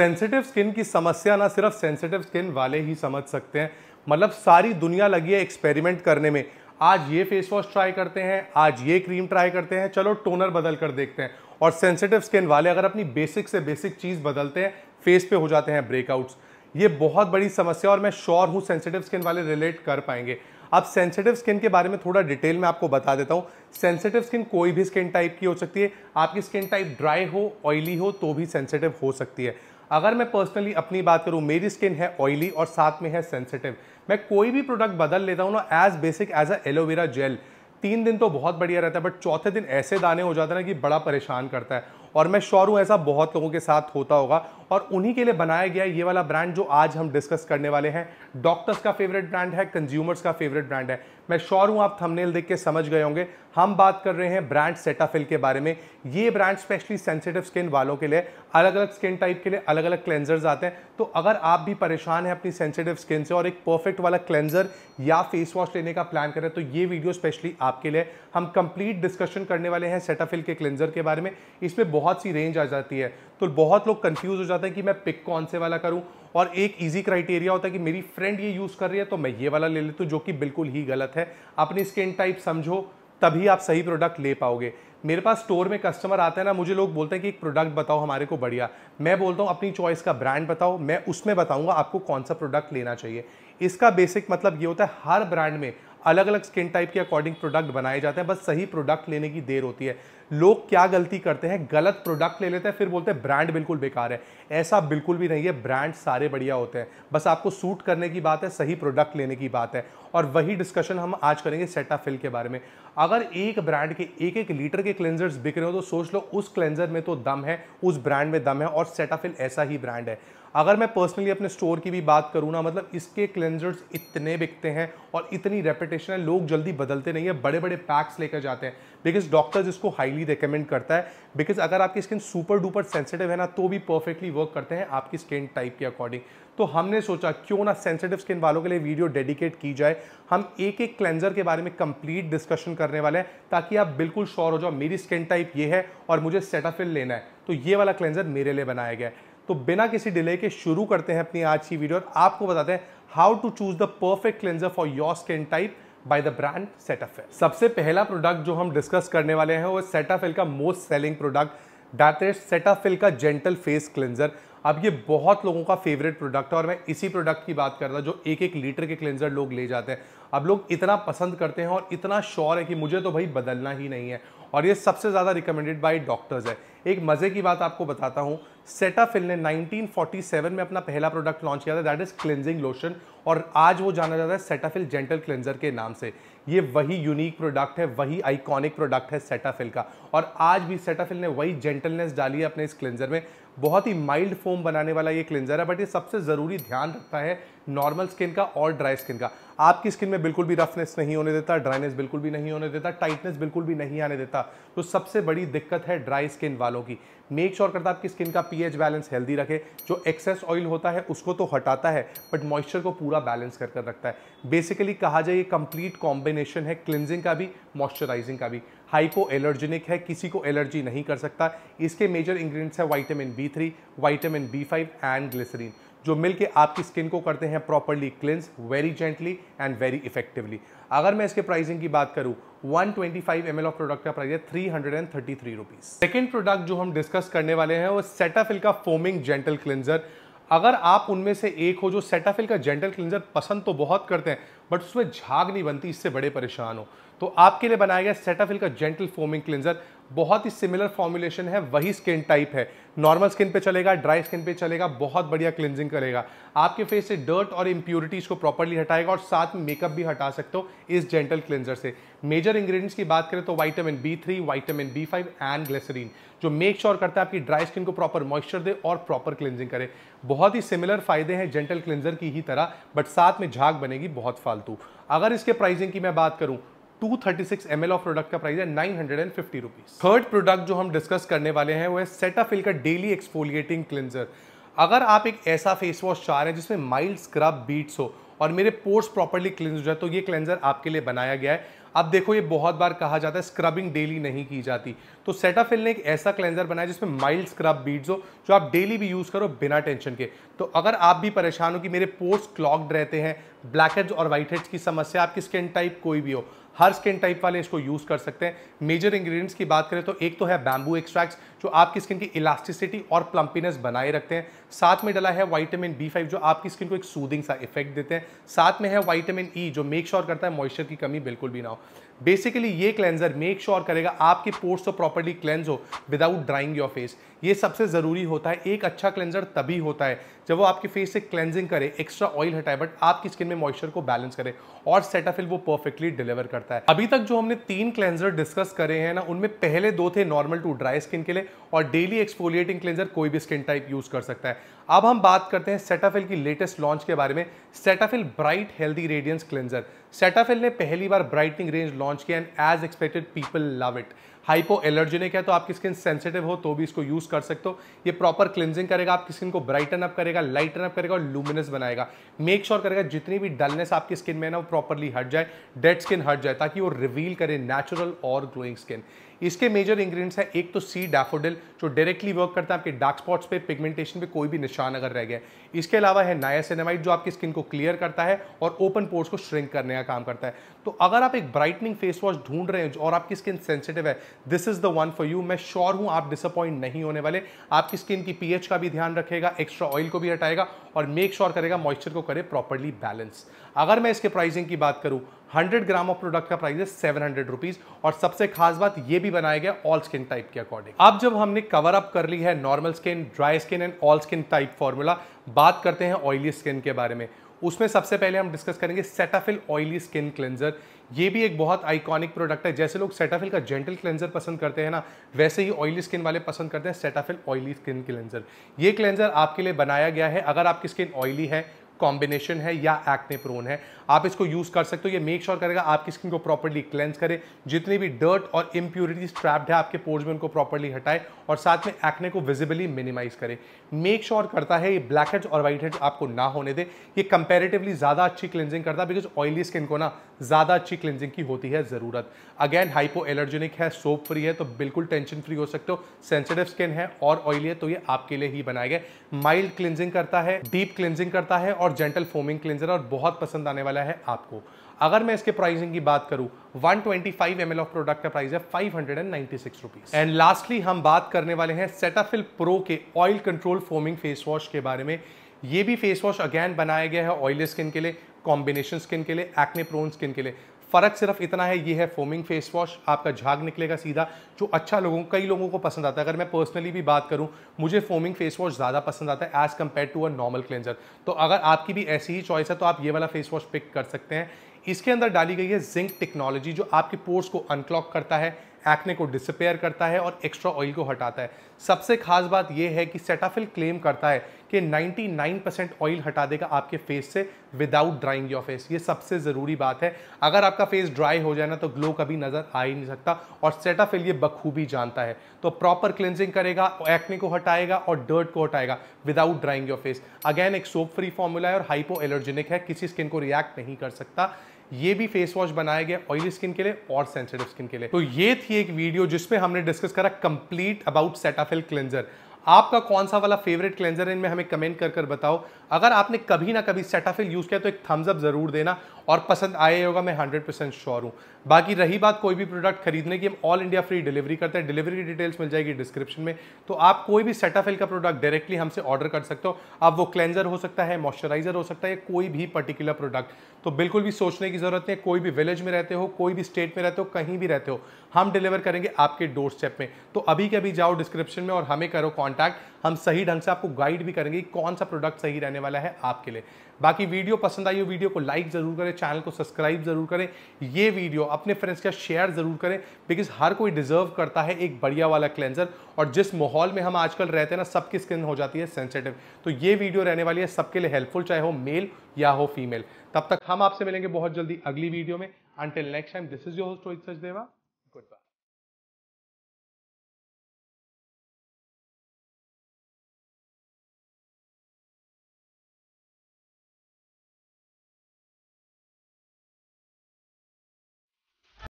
sensitive skin की समस्या ना सिर्फ सेंसिटिव स्किन वाले ही समझ सकते हैं मतलब सारी दुनिया लगी है एक्सपेरिमेंट करने में आज ये फेस वॉश ट्राई करते हैं आज ये क्रीम ट्राई करते हैं चलो टोनर बदल कर देखते हैं और सेंसिटिव स्किन वाले अगर अपनी बेसिक से बेसिक चीज़ बदलते हैं फेस पे हो जाते हैं ब्रेकआउट्स ये बहुत बड़ी समस्या और मैं श्योर हूँ सेंसिटिव स्किन वाले रिलेट कर पाएंगे अब सेंसिटिव स्किन के बारे में थोड़ा डिटेल में आपको बता देता हूँ सेंसिटिव स्किन कोई भी स्किन टाइप की हो सकती है आपकी स्किन टाइप ड्राई हो ऑयली हो तो भी सेंसिटिव हो सकती है अगर मैं पर्सनली अपनी बात करूँ मेरी स्किन है ऑयली और साथ में है सेंसिटिव मैं कोई भी प्रोडक्ट बदल लेता हूँ ना as basic as a aloe vera gel तीन दिन तो बहुत बढ़िया रहता है बट चौथे दिन ऐसे दाने हो जाते हैं ना कि बड़ा परेशान करता है और मैं श्योर हूँ ऐसा बहुत लोगों के साथ होता होगा और उन्हीं के लिए बनाया गया ये वाला ब्रांड जो आज हम डिस्कस करने वाले हैं डॉक्टर्स का फेवरेट ब्रांड है कंज्यूमर्स का फेवरेट ब्रांड है मैं श्योर हूँ आप थंबनेल देख के समझ गए होंगे हम बात कर रहे हैं ब्रांड सेटाफिल के बारे में ये ब्रांड स्पेशली सेंसिटिव स्किन वालों के लिए अलग अलग स्किन टाइप के लिए अलग अलग क्लेंजर्स आते हैं तो अगर आप भी परेशान हैं अपनी सेंसिटिव स्किन से और एक परफेक्ट वाला क्लेंजर या फेस वॉश लेने का प्लान करें तो ये वीडियो स्पेशली आपके लिए हम कंप्लीट डिस्कशन करने वाले हैं सेटाफिल के क्लेंजर के बारे में इसमें बहुत बहुत सी रेंज आ जाती है तो बहुत लोग कंफ्यूज हो जाते हैं कि मैं पिक कौन से वाला करूं और एक इजी क्राइटेरिया होता है कि मेरी फ्रेंड ये यूज़ कर रही है तो मैं ये वाला ले लेती हूँ जो कि बिल्कुल ही गलत है अपनी स्किन टाइप समझो तभी आप सही प्रोडक्ट ले पाओगे मेरे पास स्टोर में कस्टमर आते हैं ना मुझे लोग बोलते हैं कि एक प्रोडक्ट बताओ हमारे को बढ़िया मैं बोलता हूँ अपनी चॉइस का ब्रांड बताओ मैं उसमें बताऊँगा आपको कौन सा प्रोडक्ट लेना चाहिए इसका बेसिक मतलब ये होता है हर ब्रांड में अलग अलग स्किन टाइप के अकॉर्डिंग प्रोडक्ट बनाए जाते हैं बस सही प्रोडक्ट लेने की देर होती है लोग क्या गलती करते हैं गलत प्रोडक्ट ले लेते हैं फिर बोलते हैं ब्रांड बिल्कुल बेकार है ऐसा बिल्कुल भी नहीं है ब्रांड सारे बढ़िया होते हैं बस आपको सूट करने की बात है सही प्रोडक्ट लेने की बात है और वही डिस्कशन हम आज करेंगे सेटाफिल के बारे में अगर एक ब्रांड के एक एक लीटर के क्लेंजर्स बिक रहे हो तो सोच लो उस क्लेंजर में तो दम है उस ब्रांड में दम है और सेटाफिल ऐसा ही ब्रांड है अगर मैं पर्सनली अपने स्टोर की भी बात करूँ ना मतलब इसके क्लेंजर्स इतने बिकते हैं और इतनी रेपिटेशन है लोग जल्दी बदलते नहीं है बड़े बड़े पैक्स लेकर जाते हैं बिकॉज डॉक्टर्स इसको हाईली रिकमेंड करता है बिकॉज अगर आपकी स्किन सुपर डुपर सेंसिटिव है ना तो भी परफेक्टली वर्क करते हैं आपकी स्किन टाइप के अकॉर्डिंग तो हमने सोचा क्यों ना सेंसिटिव स्किन वालों के लिए वीडियो डेडिकेट की जाए हम एक एक क्लेंजर के बारे में कंप्लीट डिस्कशन करने वाले हैं ताकि आप बिल्कुल श्योर हो जाओ मेरी स्किन टाइप ये है और मुझे सेटाफिल लेना है तो ये वाला क्लेंजर मेरे लिए बनाया गया है तो बिना किसी डिले के शुरू करते हैं अपनी आज की वीडियो और आपको बताते हैं how to choose the perfect cleanser for your skin type by the brand Cetaphil सबसे पहला प्रोडक्ट जो हम डिस्कस करने वाले हैं वो सेटाफेल का most selling product that is Cetaphil का जेंटल फेस क्लेंजर अब ये बहुत लोगों का फेवरेट प्रोडक्ट है और मैं इसी प्रोडक्ट की बात कर रहा हूँ जो एक एक लीटर के क्लेंजर लोग ले जाते हैं अब लोग इतना पसंद करते हैं और इतना श्योर है कि मुझे तो भाई बदलना ही नहीं है और ये सबसे ज़्यादा रिकमेंडेड बाई डॉक्टर्स है एक मज़े की बात आपको बताता हूँ सेटाफिल ने 1947 में अपना पहला प्रोडक्ट लॉन्च किया था दैट इज़ क्लेंजिंग लोशन और आज वो जाना जाता है सेटाफिल जेंटल क्लिनजर के नाम से ये वही यूनिक प्रोडक्ट है वही आइकॉनिक प्रोडक्ट है सेटाफिल का और आज भी सेटाफिल ने वही जेंटलनेस डाली है अपने इस क्लिनजर में बहुत ही माइल्ड फोम बनाने वाला ये क्लिनजर है बट ये सबसे ज़रूरी ध्यान रखता है नॉर्मल स्किन का और ड्राई स्किन का आपकी स्किन में बिल्कुल भी रफनेस नहीं होने देता ड्राइनेस बिल्कुल भी नहीं होने देता टाइटनेस बिल्कुल भी नहीं आने देता तो सबसे बड़ी दिक्कत है ड्राई स्किन वालों बालों की मेक श्योर करता है आपकी स्किन का पीएच बैलेंस हेल्दी रखे जो एक्सेस ऑयल होता है उसको तो हटाता है बट मॉइस्चर को पूरा बैलेंस कर कर रखता है बेसिकली कहा जाए ये कंप्लीट कॉम्बिनेशन है क्लिनजिंग का भी मॉइस्चराइजिंग का भी हाइपो एलर्जेनिक है किसी को एलर्जी नहीं कर सकता इसके मेजर इंग्रीडियंट्स है vitamin B three vitamin B five and glycerin जो मिलके आपकी स्किन को करते हैं properly cleanse very gently and very effectively अगर मैं इसके प्राइसिंग की बात करूं 125 ml ऑफ प्रोडक्ट का प्राइस है three hundred and thirty three rupees second product जो हम डिस्कस करने वाले हैं वो सेटाफिल का फोमिंग जेंटल क्लिनजर अगर आप उनमें से एक हो जो सेटाफिल का जेंटल क्लिनजर पसंद तो बहुत करते हैं बट उसमें झाग नहीं बनती इससे बड़े परेशान हो तो आपके लिए बनाया गया सेटाफिल का जेंटल फोमिंग क्लिनजर बहुत ही सिमिलर फॉर्मुलेशन है वही स्किन टाइप है नॉर्मल स्किन पे चलेगा ड्राई स्किन पे चलेगा बहुत बढ़िया क्लिनजिंग करेगा आपके फेस से डर्ट और इम्प्योरिटीज़ को प्रॉपरली हटाएगा और साथ में मेकअप भी हटा सकते हो इस जेंटल क्लिनजर से मेजर इंग्रेडिएंट्स की बात करें तो vitamin B three vitamin B five and glycerin जो मेक श्योर करता है आपकी ड्राई स्किन को प्रॉपर मॉइस्चर दे और प्रॉपर क्लिनजिंग करे बहुत ही सिमिलर फायदे हैं जेंटल क्लिनजर की ही तरह बट साथ में झाग बनेगी बहुत फालतू अगर इसके प्राइसिंग की मैं बात करूँ two thirty six M L of product का प्राइस है nine hundred and fifty rupees third product जो हम डिस्कस करने वाले हैं वो है सेटाफिल का डेली एक्सफोलिएटिंग क्लिनजर अगर आप एक ऐसा फेस वॉश चाह रहे हैं जिसमें माइल्ड स्क्रब बीट्स हो और मेरे पोर्स प्रॉपरली क्लिनज हो जाए तो ये क्लेंजर आपके लिए बनाया गया है अब देखो ये बहुत बार कहा जाता है स्क्रबिंग डेली नहीं की जाती तो सेटाफिल ने एक ऐसा क्लेंजर बनाया जिसमें माइल्ड स्क्रब बीड्स हो जो आप डेली भी यूज़ करो बिना टेंशन के तो अगर आप भी परेशान हो कि मेरे पोर्स क्लॉक्ड रहते हैं ब्लैक हेड्स और वाइट हेड्स की समस्या आपकी स्किन टाइप कोई भी हो हर स्किन टाइप वाले इसको यूज़ कर सकते हैं मेजर इंग्रेडिएंट्स की बात करें तो एक तो है बैम्बू एक्सट्रैक्ट्स जो आपकी स्किन की इलास्टिसिटी और प्लम्पीनेस बनाए रखते हैं साथ में डला है वाइटामिन बी फाइव जो आपकी स्किन को एक सूदिंग सा इफेक्ट देते हैं साथ में है वाइटामिन ई e, जो मेक श्योर sure करता है मॉइस्चर की कमी बिल्कुल भी ना हो बेसिकली ये क्लेंजर मेक श्योर करेगा आपके पोर्ट्स तो प्रॉपर्ली क्लेंज हो विदाउट ड्राइंग योर फेस ये सबसे ज़रूरी होता है एक अच्छा क्लेंजर तभी होता है जब वो आपके फेस से क्लेंजिंग करे एक्स्ट्रा ऑयल हटाए बट आपकी स्किन में मॉइस्चर को बैलेंस करे और सेटाफिल वो परफेक्टली डिलीवर करता है अभी तक जो हमने तीन क्लेंजर डिस्कस करे हैं ना उनमें पहले दो थे नॉर्मल टू ड्राई स्किन के लिए और डेली एक्सपोलिएटिंग क्लेंजर कोई भी स्किन टाइप यूज़ कर सकता है अब हम बात करते हैं सेटाफिल की लेटेस्ट लॉन्च के बारे में Cetaphil bright healthy radiance cleanser Cetaphil ने पहली बार ब्राइटनिंग रेंज लॉन्च किया and as expected people love it hypoallergenic है तो आपकी स्किन सेंसिटिव हो तो भी इसको यूज़ कर सकते हो ये प्रॉपर क्लिनजिंग करेगा आपकी स्किन को ब्राइटन अप करेगा लाइटन अप करेगा और लूमिनस बनाएगा मेक श्योर sure करेगा जितनी भी डलनेस आपकी स्किन में है ना वो प्रॉपरली हट जाए डेड स्किन हट जाए ताकि वो रिवील करे नेचुरल और ग्लोइंग स्किन इसके मेजर इंग्रेडिएंट्स हैं एक तो सी डैफोडिल जो डायरेक्टली वर्क करता है आपके डार्क स्पॉट्स पे पिगमेंटेशन पे कोई भी निशान अगर रह गया इसके अलावा है नायासेनामाइड जो आपकी स्किन को क्लियर करता है और ओपन पोर्स को श्रिंक करने का काम करता है तो अगर आप एक ब्राइटनिंग फेस वॉश ढूंढ रहे हैं और आपकी स्किन सेंसिटिव है this is the one for you मैं श्योर हूं आप डिसअपॉइंट नहीं होने वाले आपकी स्किन की पीएच का भी ध्यान रखेगा एक्स्ट्रा ऑयल को भी हटाएगा और मेक श्योर sure करेगा मॉइस्चर को करे प्रॉपरली बैलेंस अगर मैं इसके प्राइसिंग की बात करूं 100 ग्राम ऑफ प्रोडक्ट का प्राइस है सेवन हंड्रेड रुपीज और सबसे खास बात यह भी बनाया गया ऑल स्किन टाइप के अकॉर्डिंग अब जब हमने कवर अप कर ली है normal skin dry skin and all skin type formula बात करते हैं ऑयली स्किन के बारे में उसमें सबसे पहले हम डिस्कस करेंगे सेटाफिल ऑयली स्किन क्लेंजर ये भी एक बहुत आइकॉनिक प्रोडक्ट है जैसे लोग सेटाफिल का जेंटल क्लेंजर पसंद करते हैं ना वैसे ही ऑयली स्किन वाले पसंद करते हैं सेटाफिल ऑयली स्किन क्लेंजर ये क्लेंजर आपके लिए बनाया गया है अगर आपकी स्किन ऑयली है कॉम्बिनेशन है या एक्ने प्रोन है आप इसको यूज़ कर सकते हो ये मेक श्योर करेगा आपकी स्किन को प्रॉपरली क्लेंस करे जितनी भी डर्ट और इम्प्योरिटीज ट्रैप्ड है आपके पोर्स में उनको प्रॉपरली हटाए और साथ में एक्ने को विजिबली मिनिमाइज करे मेक श्योर करता है ये ब्लैक हेड्स और वाइट हेड्स आपको ना होने दे ये कंपेरेटिवली ज़्यादा अच्छी क्लेंजिंग करता है बिकॉज ऑयली स्किन को ना ज़्यादा अच्छी क्लेंजिंग की होती है ज़रूरत अगेन हाइपो एलर्जेनिक है सोप फ्री है तो बिल्कुल टेंशन फ्री हो सकते हो सेंसिटिव स्किन है और ऑयली है तो ये आपके लिए ही बनाए गए माइल्ड क्लेंजिंग करता है डीप क्लेंजिंग करता है और और जेंटल फोमिंग क्लिनजर और बहुत पसंद आने वाला है आपको अगर मैं इसके प्राइसिंग की बात करूं 125 ट्वेंटी ऑफ प्रोडक्ट का प्राइस है five hundred and ninety six rupees and lastly हम बात करने वाले हैं सेटाफिल प्रो के oil control foaming face wash के बारे में ये भी फेस वॉश अगैन बनाया गया है ऑयली स्किन के लिए कॉम्बिनेशन स्किन के लिए एक्ने प्रोन स्किन के लिए फ़र्क सिर्फ इतना है ये है फोमिंग फेस वॉश आपका झाग निकलेगा सीधा जो अच्छा लोगों कई लोगों को पसंद आता है अगर मैं पर्सनली भी बात करूँ मुझे फोमिंग फेस वॉश ज़्यादा पसंद आता है as compared to a normal cleanser तो अगर आपकी भी ऐसी ही चॉइस है तो आप ये वाला फेस वॉश पिक कर सकते हैं इसके अंदर डाली गई है जिंक टेक्नोलॉजी जो आपके पोर्स को अनक्लॉक करता है एक्ने को डिसपेयर करता है और एक्स्ट्रा ऑयल को हटाता है सबसे खास बात यह है कि सेटाफिल क्लेम करता है कि 99% ऑयल हटा देगा आपके फेस से विदाउट ड्राइंग योर फेस ये सबसे ज़रूरी बात है अगर आपका फेस ड्राई हो जाए ना तो ग्लो कभी नज़र आ ही नहीं सकता और सेटाफिल ये बखूबी जानता है तो प्रॉपर क्लेंजिंग करेगा एक्ने को हटाएगा और डर्ट को हटाएगा without drying your face again एक सोप फ्री फॉर्मूला है और हाइपो एलर्जेनिक है किसी स्किन को रिएक्ट नहीं कर सकता ये भी फेस वॉश बनाया गया ऑयली स्किन के लिए और सेंसिटिव स्किन के लिए तो ये थी एक वीडियो जिसमें हमने डिस्कस करा कंप्लीट अबाउट सेटाफिल क्लेंजर आपका कौन सा वाला फेवरेट क्लेंजर है इनमें हमें कमेंट कर कर बताओ अगर आपने कभी ना कभी सेटाफिल यूज़ किया तो एक थम्स अप ज़रूर देना और पसंद आए होगा मैं हंड्रेड परसेंट श्योर हूँ बाकी रही बात कोई भी प्रोडक्ट खरीदने की हम ऑल इंडिया फ्री डिलीवरी करते हैं डिलीवरी की डिटेल्स मिल जाएगी डिस्क्रिप्शन में तो आप कोई भी सेटाफिल का प्रोडक्ट डायरेक्टली हमसे ऑर्डर कर सकते हो आप वो क्लेंजर हो सकता है मॉइस्चराइजर हो सकता है कोई भी पर्टिकुलर प्रोडक्ट तो बिल्कुल भी सोचने की ज़रूरत नहीं कोई भी विलेज में रहते हो कोई भी स्टेट में रहते हो कहीं भी रहते हो हम डिलीवर करेंगे आपके डोर स्टेप में तो अभी के अभी जाओ डिस्क्रिप्शन में और हमें करो कॉन्टैक्ट हम सही ढंग से आपको गाइड भी करेंगे कौन सा प्रोडक्ट सही रहने वाला है आपके लिए बाकी वीडियो पसंद आई हो वीडियो को लाइक ज़रूर करें चैनल को सब्सक्राइब ज़रूर करें ये वीडियो अपने फ्रेंड्स का शेयर ज़रूर करें बिकॉज हर कोई डिजर्व करता है एक बढ़िया वाला क्लेंजर और जिस माहौल में हम आजकल रहते हैं ना सबकी स्किन हो जाती है सेंसिटिव तो ये वीडियो रहने वाली है सबके लिए हेल्पफुल चाहे हो मेल या हो फीमेल तब तक हम आपसे मिलेंगे बहुत जल्दी अगली वीडियो में until next time this is your host Rohit Sachdeva